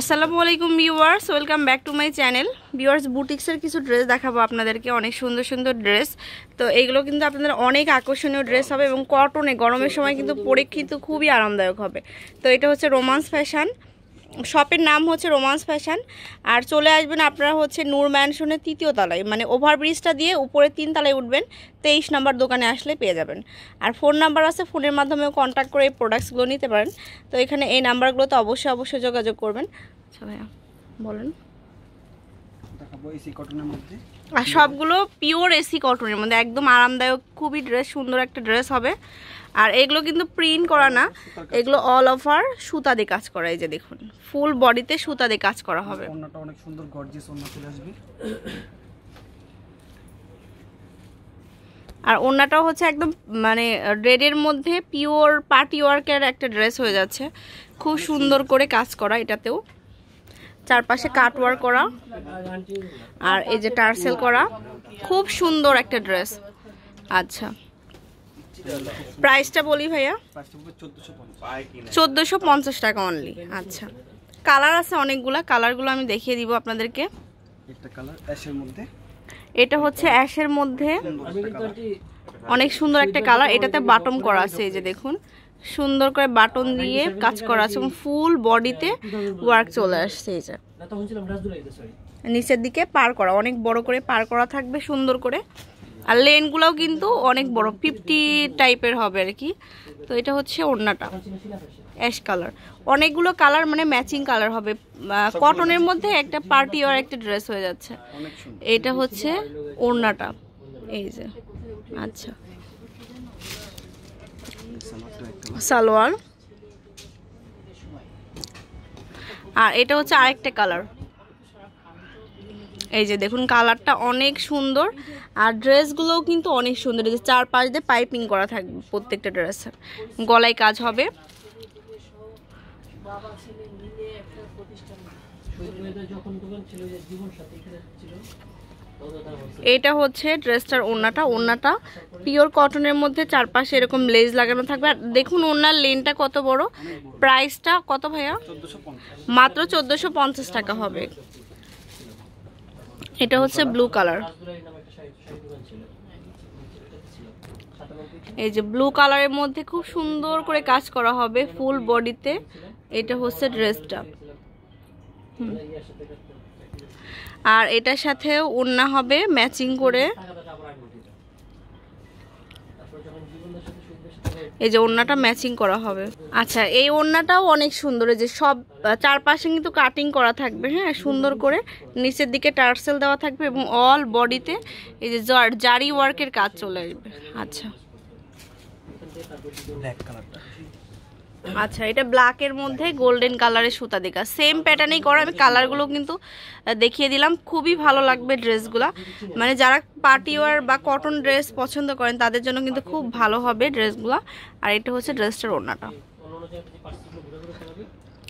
আসসালামু আলাইকুম viewers welcome back to my channel viewers বুটিক্সের কিছু ড্রেস দেখাবো আপনাদেরকে অনেক সুন্দর সুন্দর ড্রেস তো এগুলো কিন্তু আপনাদের অনেক আকর্ষণীয় ড্রেস হবে এবং কটনে গরমের সময় কিন্তু পরীক্ষিত খুবই আরামদায়ক হবে তো এটা হচ্ছে রোমান্স ফ্যাশন শপের নাম হচ্ছে রোমান্স ফ্যাশন আর চলে আসবেন আপনারা হচ্ছে নূর ম্যানশনের তৃতীয় তলায় মানে ওভারব্রিজটা দিয়ে উপরে তিন তলায় উঠবেন তেইশ নাম্বার দোকানে আসলে পেয়ে যাবেন আর ফোন নাম্বার আছে ফোনের মাধ্যমেও কন্ট্যাক্ট করে এই প্রোডাক্টসগুলো নিতে পারেন তো এখানে এই নাম্বারগুলোতে অবশ্যই অবশ্যই যোগাযোগ করবেন আচ্ছা ভাইয়া বলেন আর সবগুলো পিওর এসি কটনের মধ্যে একদম আরামদায়ক খুবই ড্রেস সুন্দর একটা ড্রেস হবে আর এগুলো কিন্তু প্রিন্ট করা না এগুলো অল ওভার সুতা দিয়ে কাজ করা এই যে দেখুন ফুল বডিতে সুতা দিয়ে কাজ করা হবে ওন্নাটা অনেক সুন্দর গর্জিয়াস ওন্না চলে আসবে আর ওন্নাটাও হচ্ছে একদম মানে রেডের মধ্যে পিওর পার্টি ওয়ার্কের একটা ড্রেস হয়ে যাচ্ছে খুব সুন্দর করে কাজ করা এটাতেও চারপাশে কাটওয়ার করা আর এই যে টার্সেল করা খুব সুন্দর একটা ড্রেস আচ্ছা প্রাইসটা বলি ভাইয়া চোদ্দোশো পঞ্চাশ টাকা অনলি আচ্ছা কালার আছে অনেকগুলা কালারগুলো আমি দেখিয়ে দিব আপনাদেরকে এটা হচ্ছে অ্যাশের মধ্যে অনেক সুন্দর একটা কালার এটাতে বাটম করা আছে এই যে দেখুন সুন্দর করে বাটন দিয়ে কাজ করা আছে এবং ফুল বডিতে ওয়ার্ক চলে আসছে এই যে নিচের দিকে পার করা অনেক বড় করে পার করা থাকবে সুন্দর করে আর লেনগুলোও কিন্তু অনেক বড় ফিফটি টাইপের হবে আর কি তো এটা হচ্ছে ওড়নাটা অ্যাশ কালার অনেকগুলো কালার মানে ম্যাচিং কালার হবে কটনের মধ্যে একটা পার্টি আর একটা ড্রেস হয়ে যাচ্ছে এটা হচ্ছে ওড়নাটা এই যে আচ্ছা সালোয়ার আর এটা হচ্ছে আরেকটা কালার এই যে দেখুন কালারটা অনেক সুন্দর আর ড্রেসগুলোও কিন্তু অনেক সুন্দর এই যে চারপাশ দিয়ে পাইপিং করা থাকবে প্রত্যেকটা ড্রেসের গলায় কাজ হবে এটা হচ্ছে ড্রেসটার ওড়নাটা ওড়নাটা পিওর কটনের মধ্যে চারপাশে এরকম লেজ লাগানো থাকবে আর দেখুন ওড়নার লেনটা কত বড় প্রাইসটা কত ভাইয়া মাত্র চোদ্দোশো টাকা হবে এটা হচ্ছে ব্লু কালার এই যে ব্লু কালারের মধ্যে খুব সুন্দর করে কাজ করা হবে ফুল বডিতে এটা হচ্ছে ড্রেসটা হুম আর এটার সাথে ওড়না হবে ম্যাচিং করে এই যে ওড়নাটা ম্যাচিং করা হবে আচ্ছা এই ওড়নাটাও অনেক সুন্দর যে সব চারপাশে কিন্তু কাটিং করা থাকবে হ্যাঁ সুন্দর করে নিচের দিকে টার্সেল দেওয়া থাকবে এবং অল বডিতে এই যে জারি ওয়ার্কের কাজ চলে আসবে আচ্ছা আচ্ছা এটা ব্ল্যাকের মধ্যে গোল্ডেন কালারের সুতা দেখা সেম প্যাটার্নেই করা আমি কালারগুলো কিন্তু দেখিয়ে দিলাম খুবই ভালো লাগবে ড্রেসগুলো মানে যারা পার্টিওয়ার বা কটন ড্রেস পছন্দ করেন তাদের জন্য কিন্তু খুব ভালো হবে ড্রেসগুলো আর এটা হচ্ছে ড্রেসটার ওড়নাটা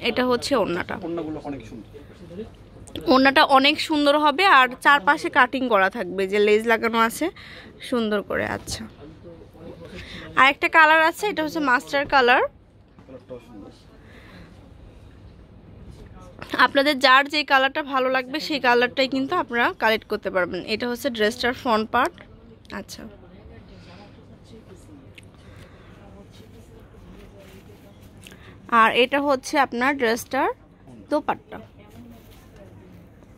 এটা হচ্ছে ওড়নাটা ওড়নাটা অনেক সুন্দর হবে আর চারপাশে কাটিং করা থাকবে যে লেজ লাগানো আছে সুন্দর করে আচ্ছা আর একটা কালার আছে এটা হচ্ছে মাস্টার কালার আপনাদের যার যে কালারটা ভালো লাগবে সেই কালারটাই কিন্তু আপনারা কালেক্ট করতে পারবেন এটা হচ্ছে ড্রেসটার ফ্রন্ট পার্ট আচ্ছা আর এটা হচ্ছে আপনার ড্রেসটার দোপাট্টা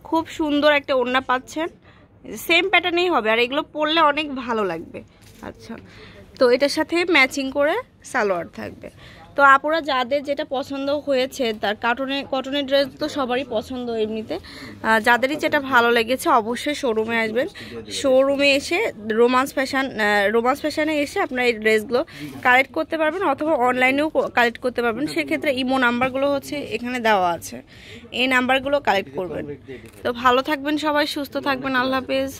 খুব সুন্দর একটা ওড়না পাচ্ছেন সেম প্যাটার্নেই হবে আর এগুলো পরলে অনেক ভালো লাগবে আচ্ছা তো এটার সাথে ম্যাচিং করে সালোয়ার থাকবে তো আপুরা যাদের যেটা পছন্দ হয়েছে তার কাটনের কটনের ড্রেস তো সবারই পছন্দ এমনিতে যাদেরই যেটা ভালো লেগেছে অবশ্যই শোরুমে আসবেন শোরুমে এসে রোমান্স ফ্যাশন রোমান্স ফ্যাশনে এসে আপনার এই ড্রেসগুলো কালেক্ট করতে পারবেন অথবা অনলাইনেও কালেক্ট করতে পারবেন সেক্ষেত্রে ইমো নাম্বারগুলো হচ্ছে এখানে দেওয়া আছে এই নাম্বারগুলো কালেক্ট করবেন তো ভালো থাকবেন সবাই সুস্থ থাকবেন আল্লাহ হাফেজ